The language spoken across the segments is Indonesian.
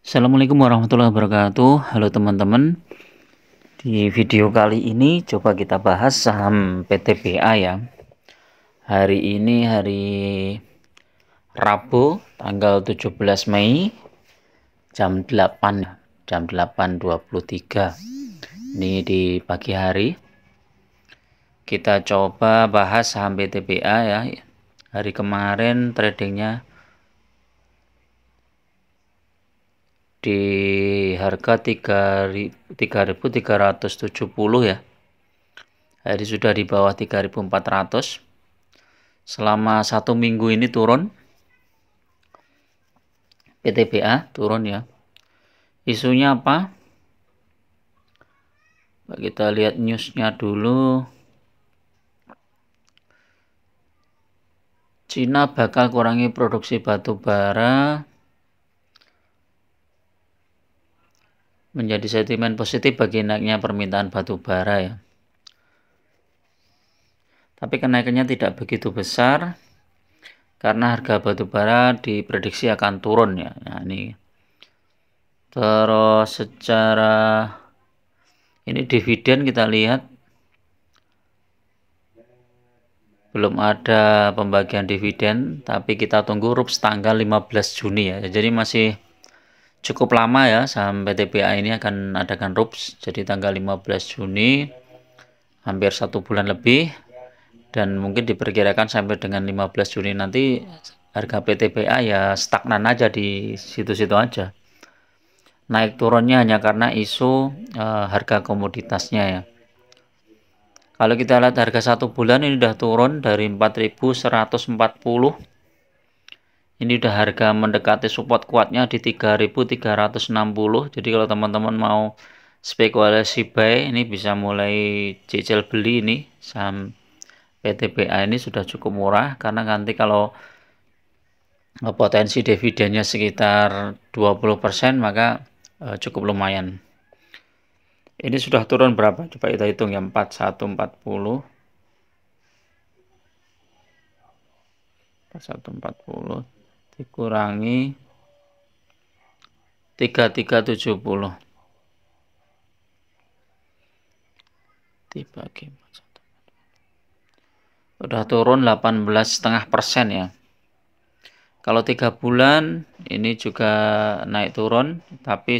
Assalamualaikum warahmatullahi wabarakatuh Halo teman-teman Di video kali ini coba kita bahas saham PTBA ya Hari ini hari Rabu tanggal 17 Mei jam 8 jam 8.23 Ini di pagi hari Kita coba bahas saham PTBA ya Hari kemarin tradingnya di harga 3370 ya jadi sudah di bawah 3400 selama satu minggu ini turun PTBA turun ya isunya apa kita lihat newsnya dulu Cina bakal kurangi produksi batu bara menjadi sentimen positif bagi naiknya permintaan batu bara ya. Tapi kenaikannya tidak begitu besar karena harga batu bara diprediksi akan turun ya. Nah, ini terus secara ini dividen kita lihat belum ada pembagian dividen tapi kita tunggu RUPS tanggal 15 Juni ya jadi masih cukup lama ya saham TPA ini akan adakan RUPS jadi tanggal 15 Juni hampir satu bulan lebih dan mungkin diperkirakan sampai dengan 15 Juni nanti harga PTPA ya stagnan aja di situ-situ aja naik turunnya hanya karena isu e, harga komoditasnya ya kalau kita lihat harga satu bulan ini sudah turun dari 4140 ini udah harga mendekati support kuatnya di 3360 jadi kalau teman-teman mau spekulasi buy ini bisa mulai cicil beli ini saham PTBA ini sudah cukup murah karena nanti kalau potensi dividennya sekitar 20% maka eh, cukup lumayan ini sudah turun berapa coba kita hitung ya 4140 4140 dikurangi 3370 dibagi Sudah turun 18 setengah persen ya kalau tiga bulan ini juga naik turun tapi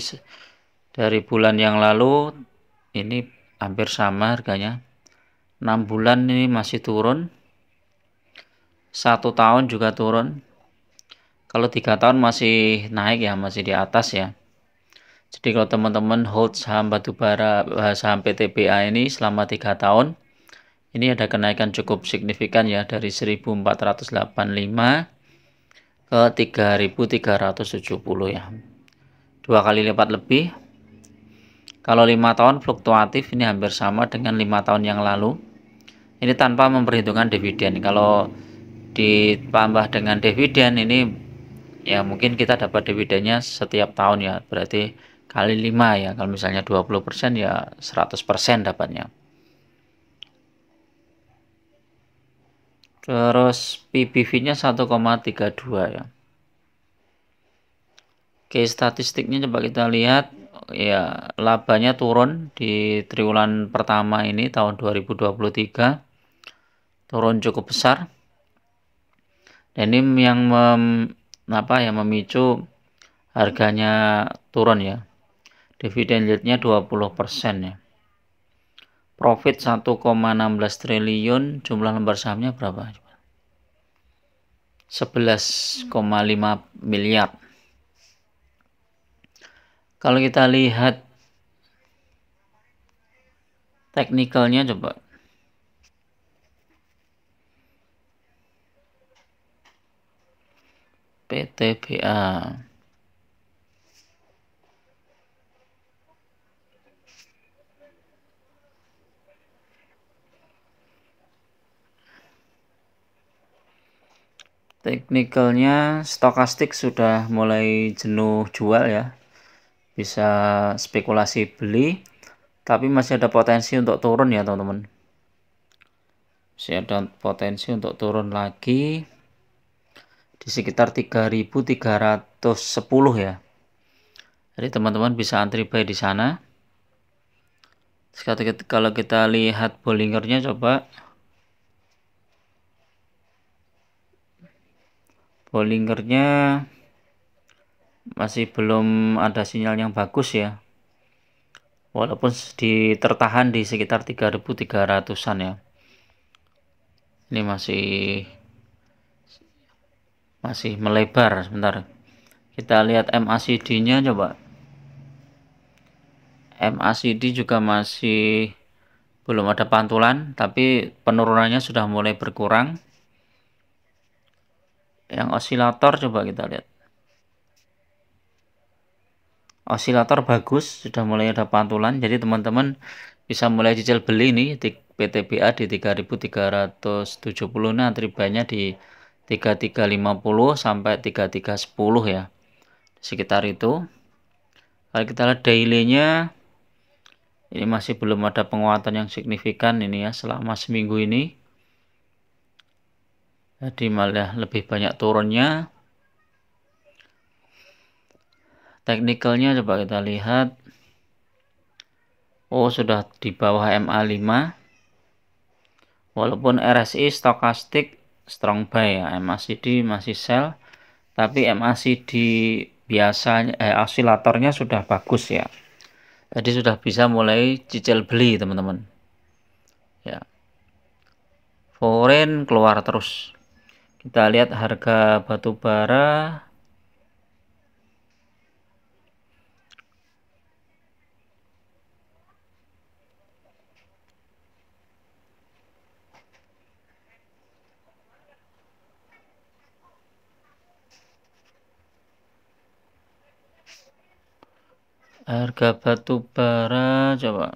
dari bulan yang lalu ini hampir sama harganya 6 bulan ini masih turun satu tahun juga turun kalau tiga tahun masih naik ya masih di atas ya jadi kalau teman-teman hold saham batubara eh, saham PTBA ini selama tiga tahun ini ada kenaikan cukup signifikan ya dari 1485 ke 3370 ya dua kali lipat lebih kalau lima tahun fluktuatif ini hampir sama dengan lima tahun yang lalu ini tanpa memperhitungkan dividen kalau ditambah dengan dividen ini ya mungkin kita dapat dividennya setiap tahun ya berarti kali 5 ya kalau misalnya 20% ya 100% dapatnya terus PBV nya 1,32 ya Oke statistiknya coba kita lihat ya labanya turun di triwulan pertama ini tahun 2023 turun cukup besar dan ini yang apa yang memicu harganya turun ya dividen yieldnya 20% ya profit 1,16 triliun jumlah lembar sahamnya berapa 11,5 miliar kalau kita lihat teknikalnya coba PTBA. Teknikalnya stokastik sudah mulai jenuh jual ya. Bisa spekulasi beli, tapi masih ada potensi untuk turun ya teman-teman. Masih ada potensi untuk turun lagi di sekitar 3310 ya jadi teman-teman bisa antri buy di sana sekarang kalau kita lihat Bollingernya coba Bollingernya masih belum ada sinyal yang bagus ya walaupun di tertahan di sekitar 3300an ya ini masih masih melebar sebentar kita lihat MACD nya coba MACD juga masih belum ada pantulan tapi penurunannya sudah mulai berkurang yang osilator coba kita lihat osilator bagus sudah mulai ada pantulan jadi teman-teman bisa mulai cicil beli nih di PTBA di 3370 nah Tribanya di 3350 sampai 3310 ya sekitar itu kalau kita lihat dailynya ini masih belum ada penguatan yang signifikan ini ya selama seminggu ini jadi malah lebih banyak turunnya teknikalnya coba kita lihat Oh sudah di bawah MA5 walaupun RSI stokastik strong buy ya MACD masih sell tapi MACD biasanya eh, asilatornya sudah bagus ya jadi sudah bisa mulai cicil beli teman-teman ya foreign keluar terus kita lihat harga batubara. bara harga batu bara coba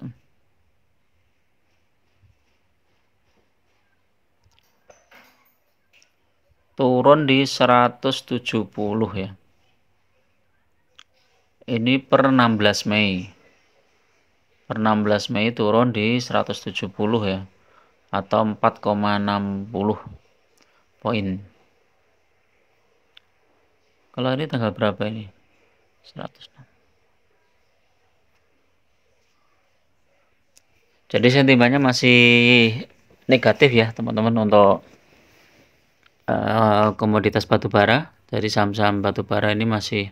turun di 170 ya ini per 16 Mei per 16 Mei turun di 170 ya atau 4,60 poin kalau ini tanggal berapa ini 160 jadi sentimennya masih negatif ya teman-teman untuk uh, komoditas bara. Jadi saham-saham bara ini masih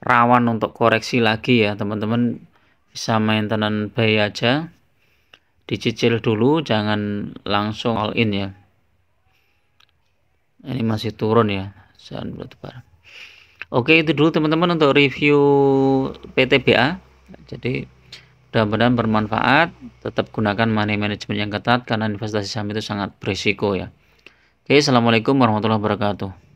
rawan untuk koreksi lagi ya teman-teman bisa maintenance buy aja dicicil dulu jangan langsung all in ya ini masih turun ya saham bara. oke itu dulu teman-teman untuk review PTBA jadi mudah-mudahan bermanfaat tetap gunakan money management yang ketat karena investasi saham itu sangat berisiko ya oke assalamualaikum warahmatullahi wabarakatuh